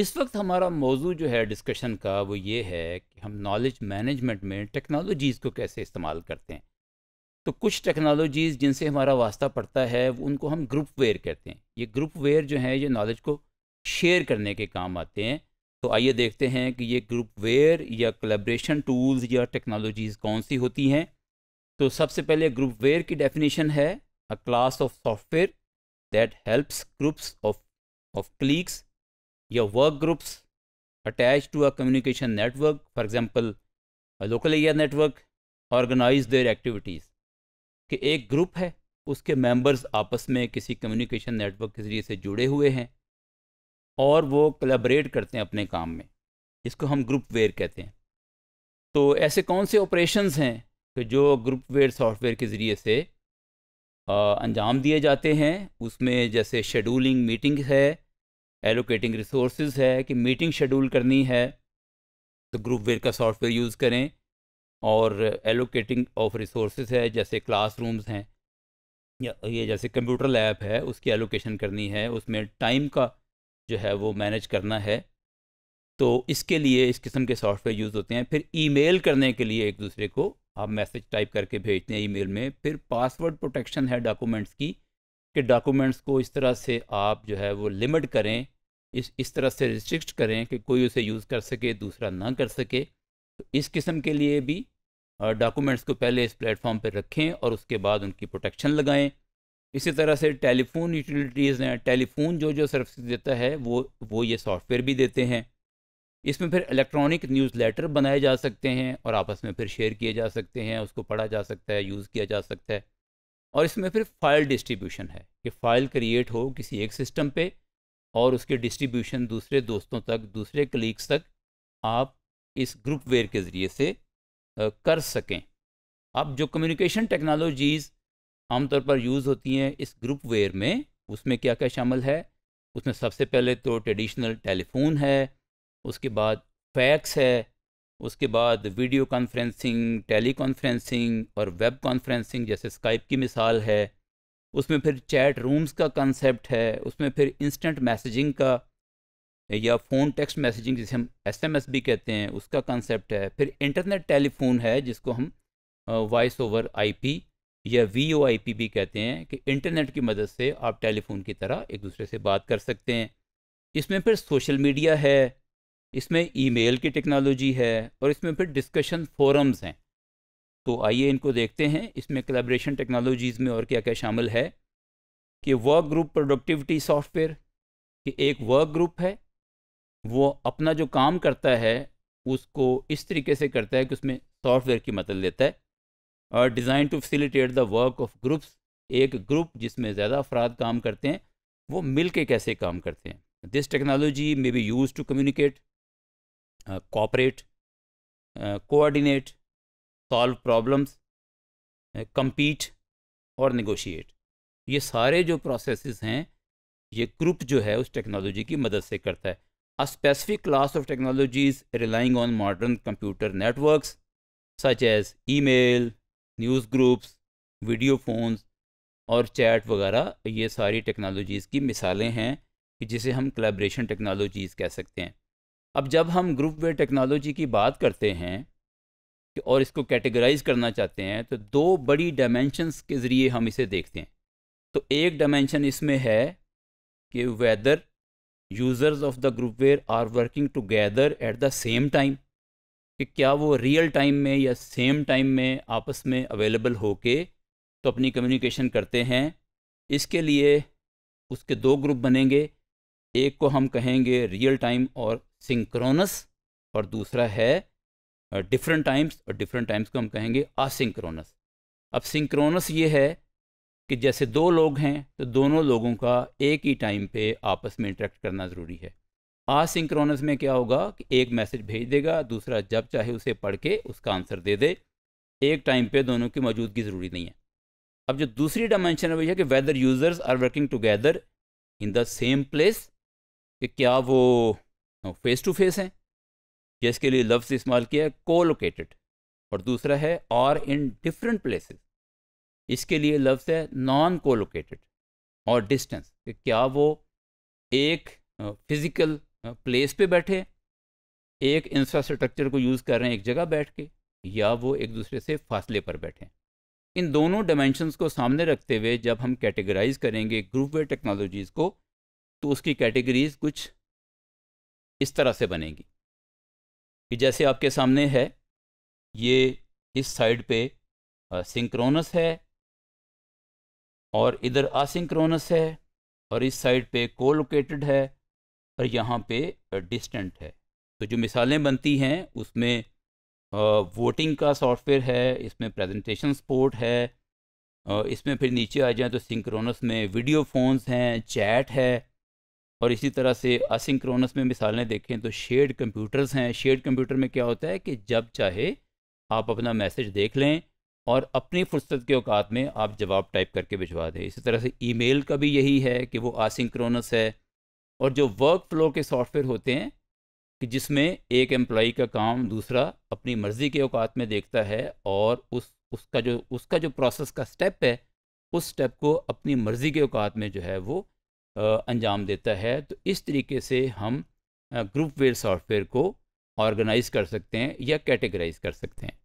इस वक्त हमारा मौजू जो है डिस्कशन का वो ये है कि हम नॉलेज मैनेजमेंट में टेक्नोलॉजीज़ को कैसे इस्तेमाल करते हैं तो कुछ टेक्नोलॉजीज़ जिनसे हमारा वास्ता पड़ता है उनको हम ग्रुप वेयर कहते हैं ये ग्रुप वेयर जो है ये नॉलेज को शेयर करने के काम आते हैं तो आइए देखते हैं कि ये ग्रुप वेयर या कलेब्रेशन टूल्स या टेक्नोलॉजीज़ कौन सी होती हैं तो सबसे पहले ग्रुप वेयर की डेफिनेशन है a class of software that helps groups of of colleagues या work groups attach to a communication network for example, a local area network, organize their activities. कि एक ग्रुप है उसके मेंबर्स आपस में किसी कम्युनिकेशन नेटवर्क के ज़रिए से जुड़े हुए हैं और वो कलेबरेट करते हैं अपने काम में इसको हम ग्रुप वेयर कहते हैं तो ऐसे कौन से ऑपरेशन हैं कि जो ग्रुप वेयर सॉफ्टवेयर के ज़रिए से अंजाम दिए जाते हैं उसमें जैसे शेड्यूलिंग मीटिंग है एलोकेटिंग रिसोर्स है कि मीटिंग शेड्यूल करनी है तो ग्रुप वेयर का सॉफ्टवेयर यूज़ करें और एलोकेटिंग ऑफ रिसोर्स है जैसे क्लासरूम्स हैं या ये जैसे कंप्यूटर लैब है उसकी एलोकेशन करनी है उसमें टाइम का जो है वो मैनेज करना है तो इसके लिए इस किस्म के सॉफ्टवेयर यूज़ होते हैं फिर ईमेल करने के लिए एक दूसरे को आप मैसेज टाइप करके भेजते हैं ईमेल में फिर पासवर्ड प्रोटेक्शन है डॉक्यूमेंट्स की के डॉक्यूमेंट्स को इस तरह से आप जो है वो लिमिट करें इस इस तरह से रिस्ट्रिक्ट करें कि कोई उसे यूज़ कर सके दूसरा ना कर सके तो इस किस्म के लिए भी डॉक्यूमेंट्स को पहले इस प्लेटफॉर्म पर रखें और उसके बाद उनकी प्रोटेक्शन लगाएं इसी तरह से टेलीफोन यूटिलिटीज़ हैं टेलीफोन जो जो सर्विस देता है वो वो ये सॉफ्टवेयर भी देते हैं इसमें फिर इलेक्ट्रॉनिक न्यूज़ लेटर बनाए जा सकते हैं और आपस में फिर शेयर किए जा सकते हैं उसको पढ़ा जा सकता है यूज़ किया जा सकता है और इसमें फिर फाइल डिस्ट्रीब्यूशन है कि फाइल क्रिएट हो किसी एक सिस्टम पे और उसके डिस्ट्रीब्यूशन दूसरे दोस्तों तक दूसरे कलीग्स तक आप इस ग्रुप वेयर के ज़रिए से कर सकें अब जो कम्युनिकेशन टेक्नोलॉजीज़ आमतौर पर यूज़ होती हैं इस ग्रुप वेयर में उसमें क्या क्या शामिल है उसमें सबसे पहले तो ट्रेडिशनल टेलीफोन है उसके बाद फैक्स है उसके बाद वीडियो कॉन्फ्रेंसिंग टेली कॉन्फ्रेंसिंग और वेब कॉन्फ्रेंसिंग जैसे स्काइप की मिसाल है उसमें फिर चैट रूम्स का कंसेप्ट है उसमें फिर इंस्टेंट मैसेजिंग का या फ़ोन टेक्स्ट मैसेजिंग जिसे हम एसएमएस भी कहते हैं उसका कंसेप्ट है फिर इंटरनेट टेलीफोन है जिसको हम वॉइस ओवर आईपी या वीओआईपी भी कहते हैं कि इंटरनेट की मदद से आप टेलीफोन की तरह एक दूसरे से बात कर सकते हैं इसमें फिर सोशल मीडिया है इसमें ईमेल की टेक्नोलॉजी है और इसमें फिर डिस्कशन फोरम्स हैं तो आइए इनको देखते हैं इसमें कलेब्रेशन टेक्नोलॉजीज़ में और क्या क्या शामिल है कि वर्क ग्रुप प्रोडक्टिविटी सॉफ्टवेयर कि एक वर्क ग्रुप है वो अपना जो काम करता है उसको इस तरीके से करता है कि उसमें सॉफ्टवेयर की मदद लेता है और design to facilitate the work of groups एक ग्रुप जिसमें ज़्यादा अफराद काम करते हैं वो मिल के कैसे काम करते हैं this technology may be used to communicate cooperate coordinate solve problems compete और निगोशिएट ये सारे जो प्रोसेस हैं ये ग्रुप जो है उस टेक्नोलॉजी की मदद से करता है a specific class of technologies relying on modern computer networks such as email, news groups video phones और चैट वगैरह ये सारी टेक्नोलॉजीज़ की मिसालें हैं कि जिसे हम कलेब्रेशन टेक्नोलॉजीज़ कह सकते हैं अब जब हम ग्रुप वे टेक्नोलॉजी की बात करते हैं और इसको कैटेगराइज करना चाहते हैं तो दो बड़ी डायमेंशंस के ज़रिए हम इसे देखते हैं तो एक डायमेंशन इसमें है कि whether users of the groupware are working together at the same time कि क्या वो रियल टाइम में या सेम टाइम में आपस में अवेलेबल होके तो अपनी कम्युनिकेशन करते हैं इसके लिए उसके दो ग्रुप बनेंगे एक को हम कहेंगे रियल टाइम और सिंक्रोनस और दूसरा है डिफरेंट टाइम्स और डिफरेंट टाइम्स को हम कहेंगे असिंक्रोनस अब सिंक्रोनस ये है कि जैसे दो लोग हैं तो दोनों लोगों का एक ही टाइम पे आपस में इंटरेक्ट करना ज़रूरी है आसिंक्रोनस में क्या होगा कि एक मैसेज भेज देगा दूसरा जब चाहे उसे पढ़ के उसका आंसर दे दे एक टाइम पे दोनों की मौजूदगी ज़रूरी नहीं है अब जो दूसरी डायमेंशन है वो यह कि whether users are working together in the same place कि क्या वो फेस टू फेस हैं जिसके लिए लफ्ज़ इस्तेमाल किया है लोकेटेड और दूसरा है और इन डिफरेंट प्लेसेस इसके लिए लफ्ज़ है नॉन लोकेटेड और डिस्टेंस कि क्या वो एक फिज़िकल प्लेस पे बैठे एक इंफ्रास्ट्रक्चर को यूज़ कर रहे हैं एक जगह बैठ के या वो एक दूसरे से फासले पर बैठे इन दोनों डायमेंशंस को सामने रखते हुए जब हम कैटेगराइज करेंगे ग्रुप वे टेक्नोलॉजीज़ को तो उसकी कैटेगरीज कुछ इस तरह से बनेगी कि जैसे आपके सामने है ये इस साइड पे सिंक्रोनस है और इधर असिंक्रोनस है और इस साइड पे कोलोकेटेड है और यहाँ पे डिस्टेंट है तो जो मिसालें बनती हैं उसमें वोटिंग का सॉफ्टवेयर है इसमें प्रेजेंटेशन सपोर्ट है इसमें फिर नीचे आ जाए तो सिंक्रोनस में वीडियो फोन्स हैं चैट है और इसी तरह से असिंक्रोनस में मिसालें देखें तो शेड कंप्यूटर्स हैं शेड कंप्यूटर में क्या होता है कि जब चाहे आप अपना मैसेज देख लें और अपनी फुर्सत के औकात में आप जवाब टाइप करके भिजवा दें इसी तरह से ईमेल का भी यही है कि वो आसिंक्रोनस है और जो वर्क फ्लो के सॉफ्टवेयर होते हैं कि जिसमें एक एम्प्लॉई का काम दूसरा अपनी मर्ज़ी के औकात में देखता है और उस उसका जो उसका जो प्रोसेस का स्टेप है उस स्टेप को अपनी मर्ज़ी के औकात में जो है वो अंजाम देता है तो इस तरीके से हम ग्रुप वेयर सॉफ्टवेयर को ऑर्गेनाइज़ कर सकते हैं या कैटेगराइज कर सकते हैं